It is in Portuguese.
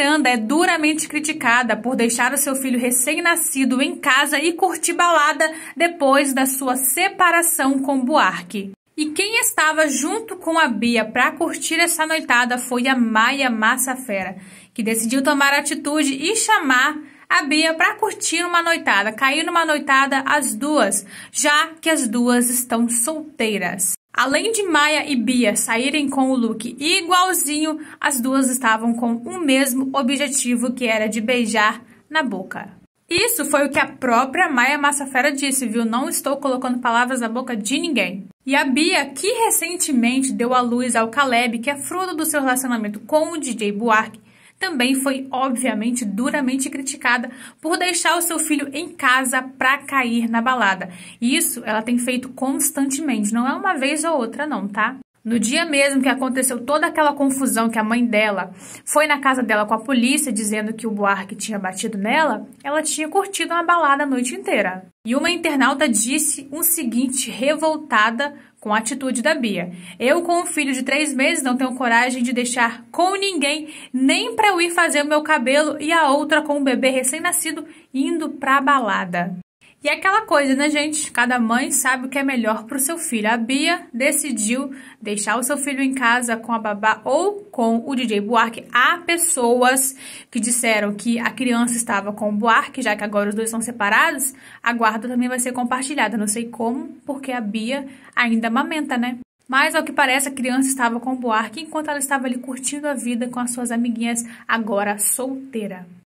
Miranda é duramente criticada por deixar o seu filho recém-nascido em casa e curtir balada depois da sua separação com Buarque. E quem estava junto com a Bia para curtir essa noitada foi a Maia Massafera, que decidiu tomar atitude e chamar a Bia para curtir uma noitada, cair numa noitada as duas, já que as duas estão solteiras. Além de Maia e Bia saírem com o look igualzinho, as duas estavam com o mesmo objetivo que era de beijar na boca. Isso foi o que a própria Maia Massafera disse, viu? Não estou colocando palavras na boca de ninguém. E a Bia, que recentemente deu à luz ao Caleb, que é fruto do seu relacionamento com o DJ Buarque, também foi obviamente duramente criticada por deixar o seu filho em casa para cair na balada. E isso ela tem feito constantemente, não é uma vez ou outra não, tá? No dia mesmo que aconteceu toda aquela confusão que a mãe dela foi na casa dela com a polícia dizendo que o Buarque tinha batido nela, ela tinha curtido uma balada a noite inteira. E uma internauta disse o um seguinte revoltada com a atitude da Bia. Eu, com um filho de três meses, não tenho coragem de deixar com ninguém, nem para eu ir fazer o meu cabelo e a outra com um bebê recém-nascido indo pra balada. E é aquela coisa, né, gente? Cada mãe sabe o que é melhor para o seu filho. A Bia decidiu deixar o seu filho em casa com a babá ou com o DJ Buarque. Há pessoas que disseram que a criança estava com o Buarque, já que agora os dois são separados. A guarda também vai ser compartilhada. Não sei como, porque a Bia ainda amamenta, né? Mas, ao que parece, a criança estava com o Buarque enquanto ela estava ali curtindo a vida com as suas amiguinhas, agora solteira.